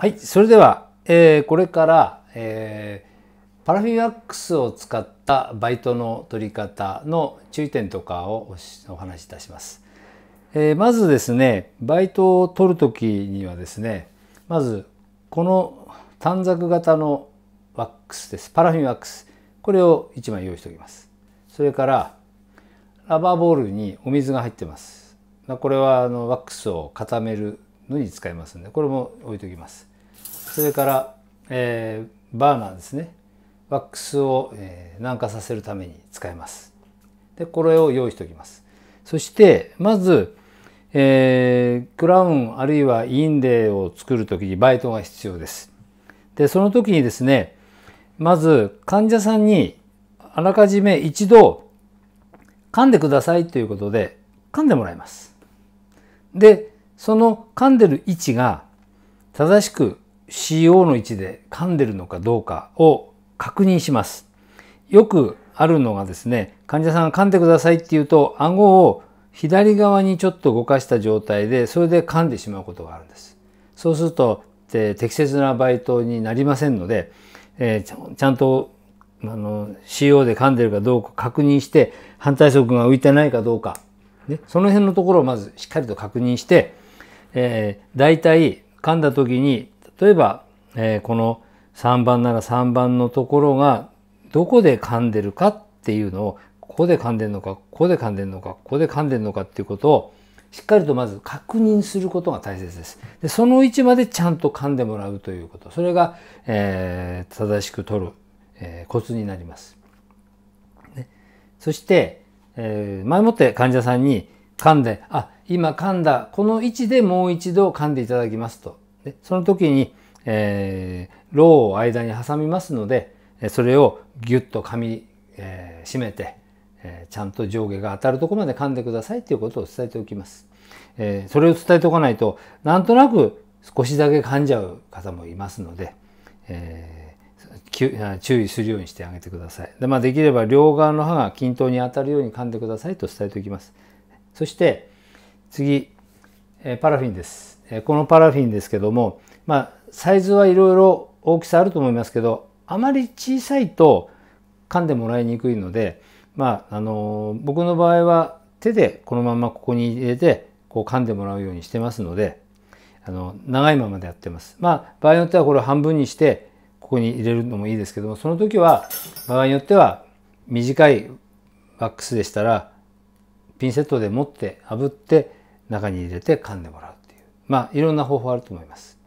はい、それでは、えー、これから、えー、パラフィンワックスを使ったバイトの取り方の注意点とかをお話しいたします。えー、まずですね、バイトを取るときにはですね、まずこの短冊型のワックスです。パラフィンワックス。これを1枚用意しておきます。それから、ラバーボールにお水が入ってます。これはあのワックスを固めるのに使いますので、これも置いておきます。それから、えー、バーナーですねワックスを、えー、軟化させるために使いますでこれを用意しておきますそしてまず、えー、クラウンあるいはインレイを作る時にバイトが必要ですでその時にですねまず患者さんにあらかじめ一度噛んでくださいということで噛んでもらいますでその噛んでる位置が正しく CO の位置で噛んでるのかどうかを確認します。よくあるのがですね、患者さんが噛んでくださいって言うと、顎を左側にちょっと動かした状態で、それで噛んでしまうことがあるんです。そうすると、え適切なバイトになりませんので、えー、ちゃんとあの CO で噛んでるかどうか確認して反対側が浮いてないかどうか、ね、その辺のところをまずしっかりと確認して、えー、大体噛んだ時に例えば、えー、この3番なら3番のところがどこで噛んでるかっていうのをここで噛んでるのかここで噛んでるのかここで噛んでるのかっていうことをしっかりとまず確認することが大切です。でその位置までちゃんと噛んでもらうということそれが、えー、正しく取る、えー、コツになります。ね、そして、えー、前もって患者さんに噛んで「あ今噛んだこの位置でもう一度噛んでいただきます」とでその時に、えー、ロを間に挟みますのでそれをギュッと噛み、えー、締めて、えー、ちゃんと上下が当たるとこまで噛んでくださいということを伝えておきます。えー、それを伝えておかないとなんとなく少しだけ噛んじゃう方もいますので、えー、注意するようにしてあげてくださいで,、まあ、できれば両側の歯が均等に当たるように噛んでくださいと伝えておきますそして次、えー、パラフィンですこのパラフィンですけども、まあ、サイズはいろいろ大きさあると思いますけどあまり小さいと噛んでもらいにくいので、まあ、あの僕の場合は手でこのままここに入れてこう噛んでもらうようにしてますのであの長いままでやってます。まあ、場合によってはこれを半分にしてここに入れるのもいいですけどもその時は場合によっては短いワックスでしたらピンセットで持って炙って中に入れて噛んでもらう。まあいろんな方法あると思います。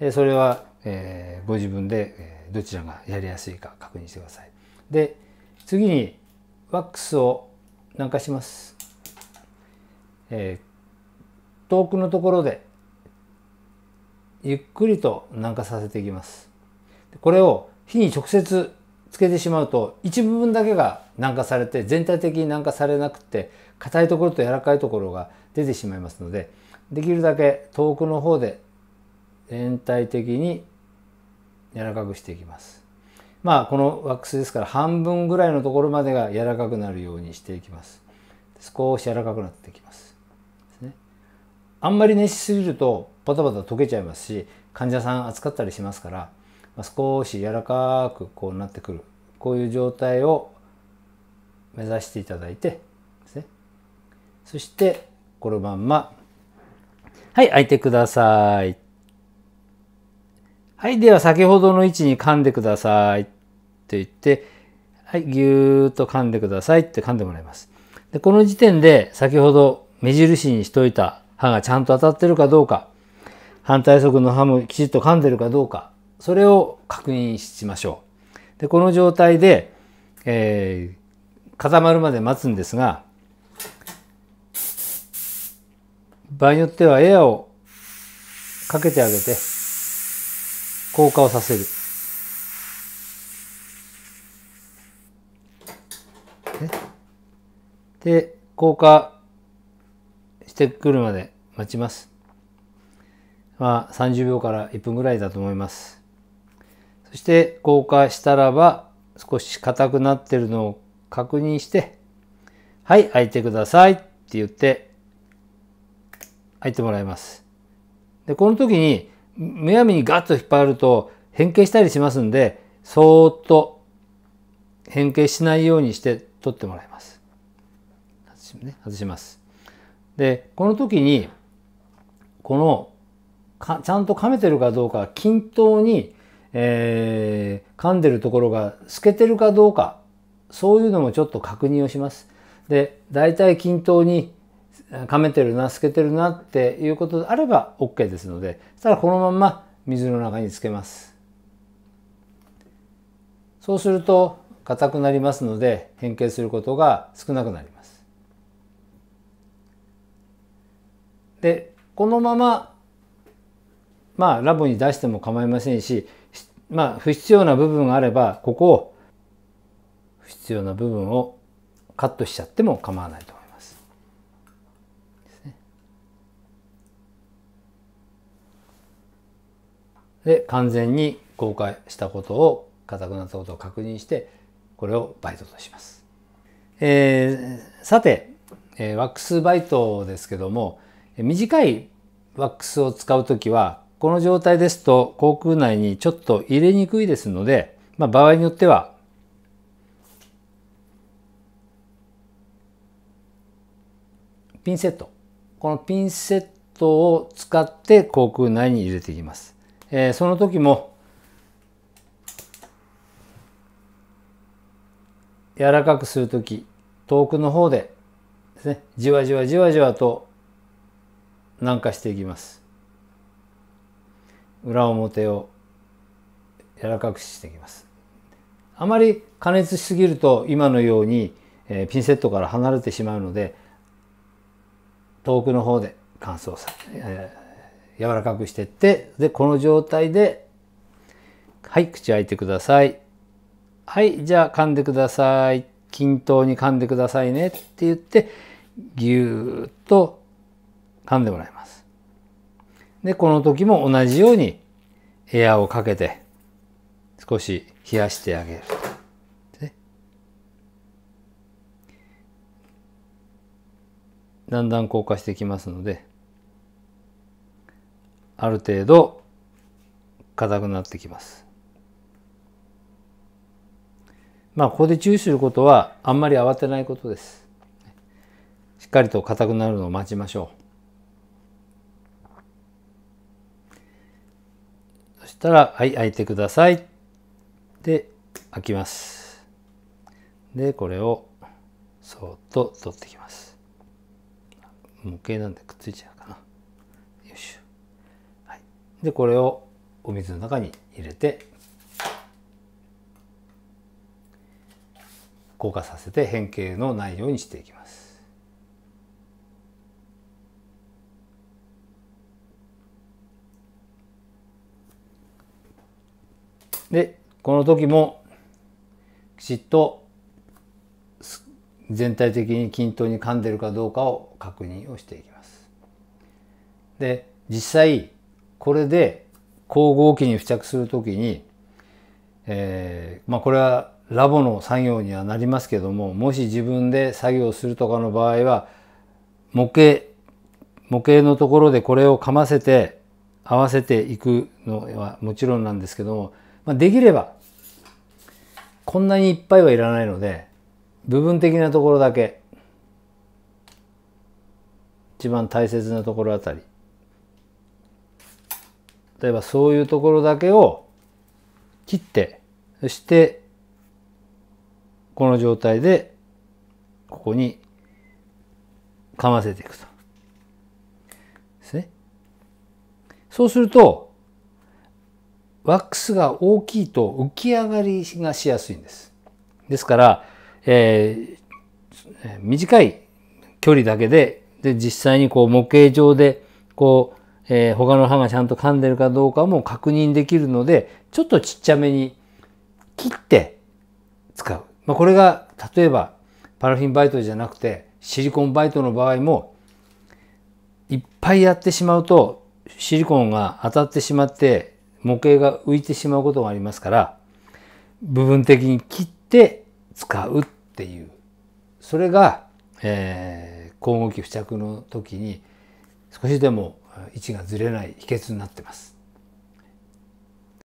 はい、それは、えー、ご自分で、えどちらがやりやすいか確認してください。で次にワックスを軟化します。えー、遠くのところでゆっくりと軟化させていきます。これを火に直接つけてしまうと一部分だけが軟化されて全体的に軟化されなくて硬いところと柔らかいところが出てしまいますのでできるだけ遠くの方で全体的に柔らかくしていきます。まあこのワックスですから半分ぐらいのところまでが柔らかくなるようにしていきます。少し柔らかくなってきます。ですね、あんまり熱しすぎるとバタバタ溶けちゃいますし患者さん扱ったりしますから、まあ、少し柔らかくこうなってくるこういう状態を目指していただいてですねそしてこのまんま。はい、開いてください。はい、では先ほどの位置に噛んでください。って言って、はい、ぎゅーっと噛んでくださいって噛んでもらいます。で、この時点で先ほど目印にしといた歯がちゃんと当たってるかどうか、反対側の歯もきちっと噛んでるかどうか、それを確認しましょう。で、この状態で、えー、固まるまで待つんですが、場合によってはエアをかけてあげて、硬化をさせる。で、硬化してくるまで待ちます。まあ、30秒から1分ぐらいだと思います。そして、硬化したらば、少し硬くなってるのを確認して、はい、開いてくださいって言って、入ってもらいます。で、この時に、むやみにガッと引っ張ると変形したりしますんで、そーっと変形しないようにして取ってもらいます。外します。で、この時に、このか、ちゃんと噛めてるかどうか、均等に、えー、噛んでるところが透けてるかどうか、そういうのもちょっと確認をします。で、大体均等にかめてるな透けてるなっていうことであれば OK ですのでそしたらこのまま水の中につけますそうすると硬くなりますので変形することが少なくなりますでこのまままあラボに出しても構いませんしまあ不必要な部分があればここを不必要な部分をカットしちゃっても構わないとで完全に公開したことを固くなったことを確認してこれをバイトとします。えー、さて、えー、ワックスバイトですけども短いワックスを使う時はこの状態ですと口腔内にちょっと入れにくいですので、まあ、場合によってはピンセットこのピンセットを使って口腔内に入れていきます。えー、その時も柔らかくする時遠くの方でですねじわじわじわじわと軟化していきます裏表を柔らかくしていきますあまり加熱しすぎると今のように、えー、ピンセットから離れてしまうので遠くの方で乾燥さ、えー、柔らかくしてって、で、この状態で、はい、口開いてください。はい、じゃあ噛んでください。均等に噛んでくださいねって言って、ぎゅーっと噛んでもらいます。で、この時も同じようにエアをかけて、少し冷やしてあげる。ね、だんだん硬化してきますので、ある程度硬くなってきます。まあここで注意することはあんまり慌てないことです。しっかりと硬くなるのを待ちましょう。そしたらはい開いてください。で開きます。でこれをそっと取ってきます。模型なんでくっついちゃう。でこれをお水の中に入れて硬化させて変形のないようにしていきます。でこの時もきちっと全体的に均等に噛んでるかどうかを確認をしていきます。で実際これで光合器に付着する時に、えー、まあ、これはラボの作業にはなりますけどももし自分で作業するとかの場合は模型模型のところでこれをかませて合わせていくのはもちろんなんですけども、まあ、できればこんなにいっぱいはいらないので部分的なところだけ一番大切なところあたり例えばそういうところだけを切ってそしてこの状態でここにかませていくと。ですね。そうするとワックスが大きいと浮き上がりがしやすいんです。ですから、えー、短い距離だけでで実際にこう模型上でこうえー、他の歯がちゃんと噛んでるかどうかも確認できるので、ちょっとちっちゃめに切って使う。まあ、これが、例えば、パラフィンバイトじゃなくて、シリコンバイトの場合も、いっぱいやってしまうと、シリコンが当たってしまって、模型が浮いてしまうことがありますから、部分的に切って使うっていう。それが、えー、交互器付着の時に、少しでも位置がずれない秘訣になってます。